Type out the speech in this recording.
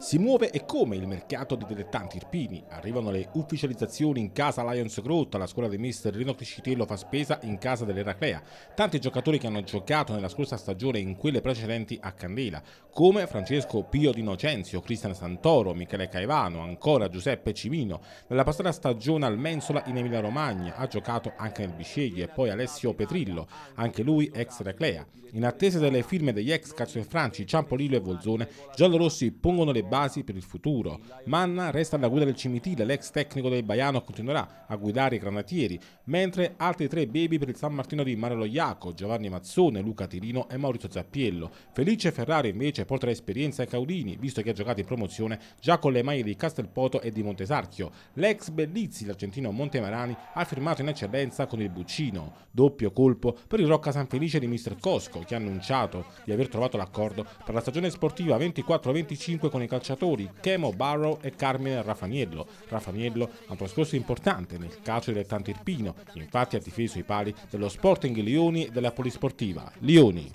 Si muove e come il mercato dei dilettanti irpini. Arrivano le ufficializzazioni in casa Lions Grotta, la scuola di mister Rino Criscitello fa spesa in casa dell'Eraclea. Tanti giocatori che hanno giocato nella scorsa stagione e in quelle precedenti a Candela, come Francesco Pio Di Nocenzio, Cristian Santoro, Michele Caivano, ancora Giuseppe Cimino. Nella passata stagione al Mensola in Emilia Romagna ha giocato anche nel Bisceglie e poi Alessio Petrillo, anche lui ex Eraclea. In attesa delle firme degli ex Cazzo e Franci, Ciampolillo e Volzone, giallorossi pongono le basi per il futuro. Manna resta alla guida del cimitile, l'ex tecnico del Baiano continuerà a guidare i granatieri, mentre altri tre baby per il San Martino di Mario Iaco, Giovanni Mazzone, Luca Tirino e Maurizio Zappiello. Felice Ferrari invece porta l'esperienza ai Caudini, visto che ha giocato in promozione già con le maglie di Castelpoto e di Montesarchio. L'ex Bellizzi, l'argentino Montemarani, ha firmato in eccellenza con il Buccino. Doppio colpo per il Rocca San Felice di Mr. Cosco, che ha annunciato di aver trovato l'accordo per la stagione sportiva 24-25 con i calciatori calciatori Chemo Barrow e Carmine Raffaniello. Raffaniello ha un trascorso importante nel calcio dilettante irpino, infatti ha difeso i pali dello Sporting Lioni e della Polisportiva Lioni.